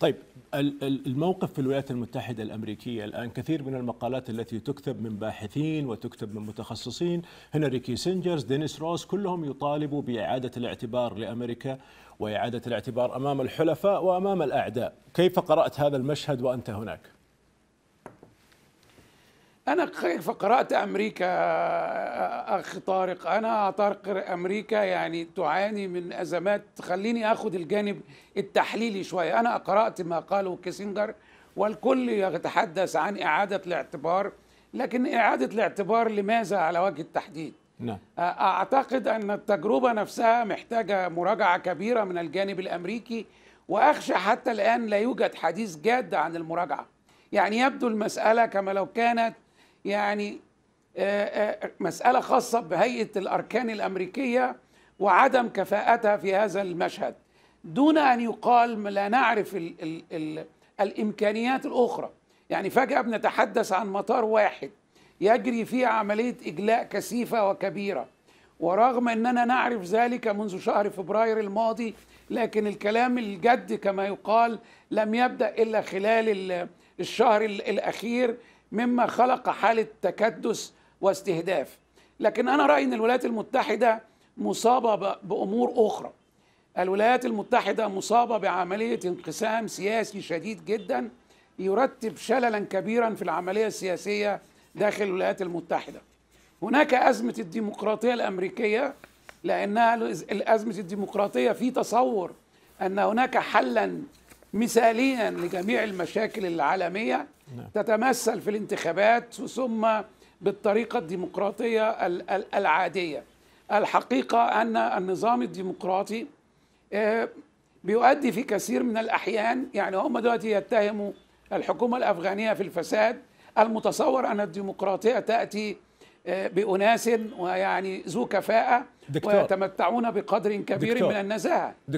طيب الموقف في الولايات المتحدة الأمريكية الآن كثير من المقالات التي تكتب من باحثين وتكتب من متخصصين هنري كيسنجرز دينيس روس كلهم يطالبوا بإعادة الاعتبار لأمريكا وإعادة الاعتبار أمام الحلفاء وأمام الأعداء كيف قرأت هذا المشهد وأنت هناك؟ انا قرات امريكا اخ طارق انا طارق امريكا يعني تعاني من ازمات خليني اخذ الجانب التحليلي شويه انا قرات ما قاله كيسنجر والكل يتحدث عن اعاده الاعتبار لكن اعاده الاعتبار لماذا على وجه التحديد نعم. اعتقد ان التجربه نفسها محتاجه مراجعه كبيره من الجانب الامريكي واخشى حتى الان لا يوجد حديث جاد عن المراجعه يعني يبدو المساله كما لو كانت يعني آه، آه، مسألة خاصة بهيئة الأركان الأمريكية وعدم كفاءتها في هذا المشهد دون أن يقال لا نعرف الـ ال ال الإمكانيات الأخرى يعني فجأة بنتحدث عن مطار واحد يجري فيه عملية إجلاء كثيفة وكبيرة ورغم أننا نعرف ذلك منذ شهر فبراير الماضي لكن الكلام الجد كما يقال لم يبدأ إلا خلال الشهر الأخير مما خلق حالة تكدس واستهداف لكن أنا رأيي أن الولايات المتحدة مصابة بأمور أخرى الولايات المتحدة مصابة بعملية انقسام سياسي شديد جدا يرتب شللا كبيرا في العملية السياسية داخل الولايات المتحدة هناك أزمة الديمقراطية الأمريكية لأنها الأزمة الديمقراطية في تصور أن هناك حلا مثاليا لجميع المشاكل العالمية نعم. تتمثل في الانتخابات ثم بالطريقة الديمقراطية العادية الحقيقة أن النظام الديمقراطي آه، بيؤدي في كثير من الأحيان يعني هم دلوقتي يتهموا الحكومة الأفغانية في الفساد المتصور أن الديمقراطية تأتي آه، بأناس ويعني ذو كفاءة دكتور. ويتمتعون بقدر كبير دكتور. من النزاهة نعم.